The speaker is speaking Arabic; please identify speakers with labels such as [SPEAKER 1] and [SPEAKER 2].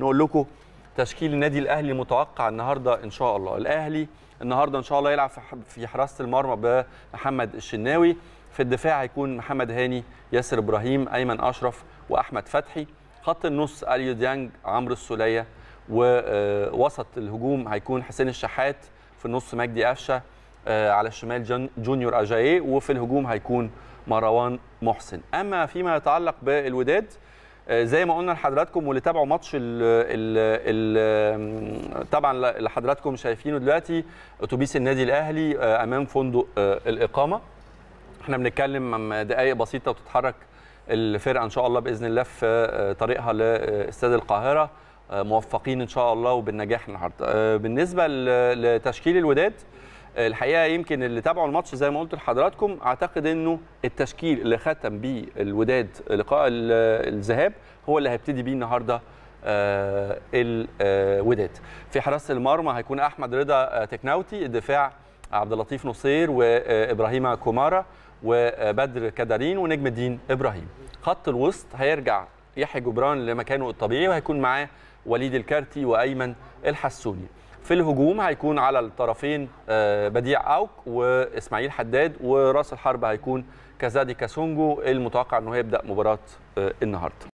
[SPEAKER 1] نقول لكم تشكيل النادي الاهلي متوقع النهارده ان شاء الله الاهلي النهارده ان شاء الله يلعب في حراسه المرمى بمحمد الشناوي في الدفاع هيكون محمد هاني ياسر ابراهيم ايمن اشرف واحمد فتحي خط النص اليو ديانج عمرو السوليه ووسط آه، الهجوم هيكون حسين الشحات في النص مجدي قفشه آه، على الشمال جونيور اجاييه وفي الهجوم هيكون مروان محسن اما فيما يتعلق بالوداد آه، زي ما قلنا لحضراتكم واللي تابعوا ماتش ال ال ال طبعا اللي حضراتكم شايفينه دلوقتي اتوبيس النادي الاهلي آه، امام فندق آه، الاقامه احنا بنتكلم دقائق بسيطه وتتحرك الفرقه ان شاء الله باذن الله في طريقها لاستاد القاهره موفقين ان شاء الله وبالنجاح النهارده بالنسبه لتشكيل الوداد الحقيقه يمكن اللي تابعوا الماتش زي ما قلت لحضراتكم اعتقد انه التشكيل اللي ختم بيه الوداد لقاء الذهاب هو اللي هيبتدي بيه النهارده آه، الوداد آه، في حراسه المرمى هيكون احمد رضا آه، تكناوتي الدفاع عبد اللطيف نصير وابراهيم كومارا وبدر كدارين ونجم الدين ابراهيم خط الوسط هيرجع يحيى جبران لمكانه الطبيعي وهيكون معاه وليد الكارتي وايمن الحسوني في الهجوم هيكون على الطرفين آه، بديع اوك واسماعيل حداد وراس الحرب هيكون كازادي كاسونجو المتوقع انه هيبدا مباراه آه، النهارده